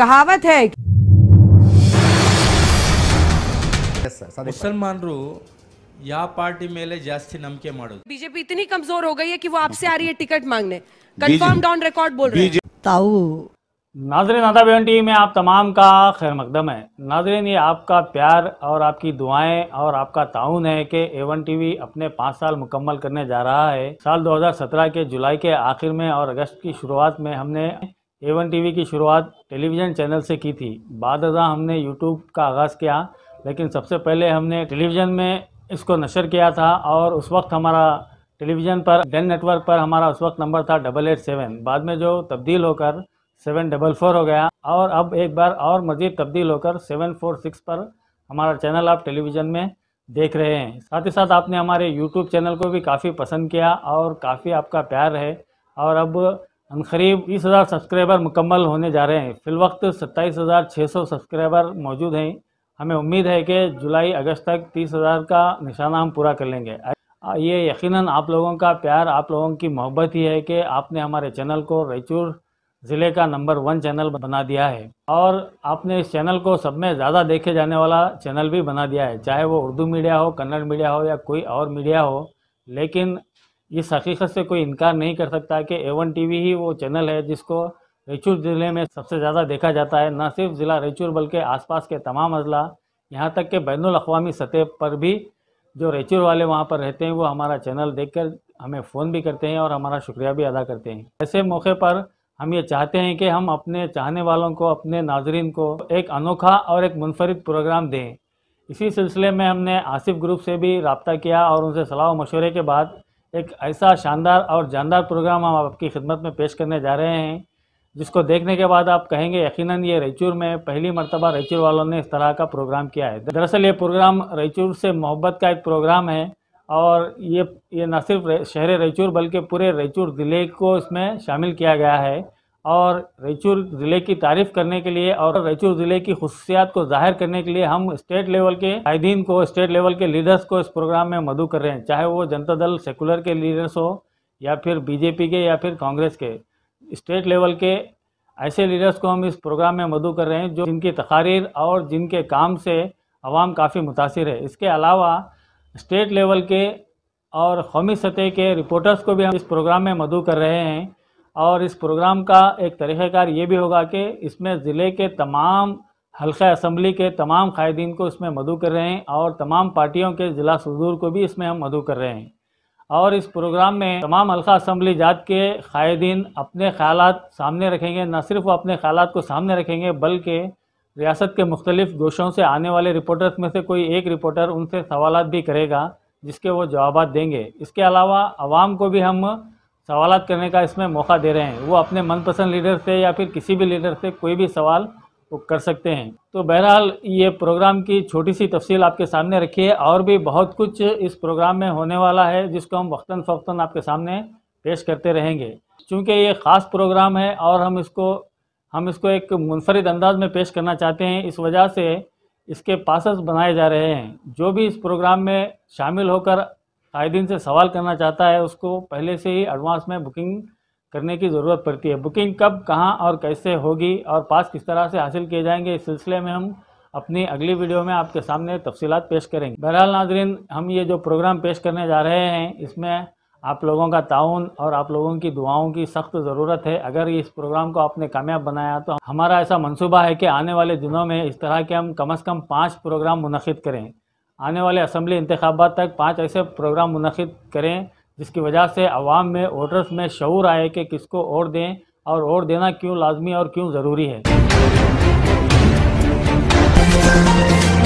ಕಹಾವತ್ high या party मेले जास्ती नमके मारो बीजेपी इतनी कमजोर हो गई है कि वो आपसे आ रही है टिकट मांगने कंफर्म डाउन रिकॉर्ड बोल रहे नाजरीन आदा एन टी में आप तमाम का खैर मकदम है नाजरीन ये आपका प्यार और आपकी दुआएं और आपका ताउन है कि एवन टीवी अपने पाँच साल मुकम्मल करने जा रहा है साल 2017 के जुलाई के आखिर में और अगस्त की शुरुआत में हमने एवन वन की शुरुआत टेलीविज़न चैनल से की थी बाद हज़ा हमने यूट्यूब का आगाज़ किया लेकिन सबसे पहले हमने टेलीविज़न में इसको नशर किया था और उस वक्त हमारा टेलीविज़न पर डेन नेटवर्क पर हमारा उस वक्त नंबर था डबल एट सेवन बाद में जो तब्दील होकर सेवन डबल फोर हो गया और अब एक बार और मज़ीद तब्दील होकर सेवन फोर सिक्स पर हमारा चैनल आप टेलीविज़न में देख रहे हैं साथ ही साथ आपने हमारे यूट्यूब चैनल को भी काफ़ी पसंद किया और काफ़ी आपका प्यार है और अब करीब बीस हज़ार सब्सक्राइबर मुकम्मल होने जा रहे हैं फ़िलवक्त सत्ताईस हज़ार छः सौ सब्सक्राइबर मौजूद हैं हमें उम्मीद है कि जुलाई अगस्त तक तीस हज़ार का निशाना हम पूरा कर लेंगे ये यकीनन आप लोगों का प्यार आप लोगों की मोहब्बत ही है कि आपने हमारे चैनल को रायचूर ज़िले का नंबर वन चैनल बना दिया है और आपने इस चैनल को सब में ज़्यादा देखे जाने वाला चैनल भी बना दिया है चाहे वो उर्दू मीडिया हो कन्नड़ मीडिया हो या कोई और मीडिया हो लेकिन इस हकीकत से कोई इनकार नहीं कर सकता कि एवन टीवी ही वो चैनल है जिसको रेचूर ज़िले में सबसे ज़्यादा देखा जाता है न सिर्फ ज़िला रेचूर बल्कि आसपास के तमाम अजला यहाँ तक कि बैन अवी सतह पर भी जो रेचूर वाले वहाँ पर रहते हैं वो हमारा चैनल देखकर हमें फ़ोन भी करते हैं और हमारा शुक्रिया भी अदा करते हैं ऐसे मौके पर हम ये चाहते हैं कि हम अपने चाहने वालों को अपने नाजरन को एक अनोखा और एक मुनफरद प्रोग्राम दें इसी सिलसिले में हमने आसिफ ग्रुप से भी रबता किया और उनसे सलाह मशवरे के बाद एक ऐसा शानदार और जानदार प्रोग्राम हम आपकी खिदमत में पेश करने जा रहे हैं जिसको देखने के बाद आप कहेंगे यकीनन ये रायचूर में पहली मरतबा रायचूर वालों ने इस तरह का प्रोग्राम किया है दरअसल ये प्रोग्राम रईचूर से मोहब्बत का एक प्रोग्राम है और ये ये न सिर्फ शहर रायचूर बल्कि पूरे रायचूर ज़िले को इसमें शामिल किया गया है और रायचूर ज़िले की तारीफ करने के लिए और रायचूर ज़िले की खसूसियात को जाहिर करने के लिए हम स्टेट लेवल के आयदीन को स्टेट लेवल के लीडर्स को इस प्रोग्राम में मधु कर रहे हैं चाहे वो जनता दल सेकुलर के लीडर्स हो या फिर बीजेपी के या फिर कांग्रेस के स्टेट लेवल के ऐसे लीडर्स को हम इस प्रोग्राम में मधु कर रहे हैं जो जिनकी तकारीर और जिनके काम से आवाम काफ़ी मुतासर है इसके अलावा स्टेट लेवल के और कौमी सतह के रिपोर्टर्स को भी हम इस प्रोग्राम में मधु कर रहे हैं और इस प्रोग्राम का एक तरीक़ार ये भी होगा कि इसमें ज़िले के तमाम हल्का असम्बली के तमाम कायदीन को इसमें मदु कर रहे हैं और तमाम पार्टियों के ज़िला सदूर को भी इसमें हम मदू कर रहे हैं और इस प्रोग्राम में तमाम हल्का असम्बली जात के कायदीन अपने ख्याल सामने रखेंगे न सिर्फ वो अपने ख्याल को सामने रखेंगे बल्कि रियासत के मुख्तलिफ गोशों से आने वाले रिपोर्टर्स में से कोई एक रिपोर्टर उनसे सवाल भी करेगा जिसके वो जवाब देंगे इसके अलावा आवाम को भी हम सवाल करने का इसमें मौका दे रहे हैं वो अपने मनपसंद लीडर से या फिर किसी भी लीडर से कोई भी सवाल वो कर सकते हैं तो बहरहाल ये प्रोग्राम की छोटी सी तफसील आपके सामने रखी है और भी बहुत कुछ इस प्रोग्राम में होने वाला है जिसको हम वक्ता फ़वता आपके सामने पेश करते रहेंगे चूँकि ये ख़ास प्रोग्राम है और हम इसको हम इसको एक मुनफरद अंदाज में पेश करना चाहते हैं इस वजह से इसके पासस बनाए जा रहे हैं जो भी इस प्रोग्राम में शामिल होकर आए से सवाल करना चाहता है उसको पहले से ही एडवांस में बुकिंग करने की ज़रूरत पड़ती है बुकिंग कब कहाँ और कैसे होगी और पास किस तरह से हासिल किए जाएंगे इस सिलसिले में हम अपनी अगली वीडियो में आपके सामने तफसीत पेश करेंगे बहरहाल नाजरीन हम ये जो प्रोग्राम पेश करने जा रहे हैं इसमें आप लोगों का ताउन और आप लोगों की दुआओं की सख्त ज़रूरत है अगर इस प्रोग्राम को आपने कामयाब बनाया तो हमारा ऐसा मनसूबा है कि आने वाले दिनों में इस तरह के हम कम अज़ कम पाँच प्रोग्राम मुनद करें आने वाले असम्बली इंतबात तक पाँच ऐसे प्रोग्राम मुनद करें जिसकी वजह से आवाम में वोटर्स में शूर आए कि किसको वोट दें और वोट देना क्यों लाजमी और क्यों ज़रूरी है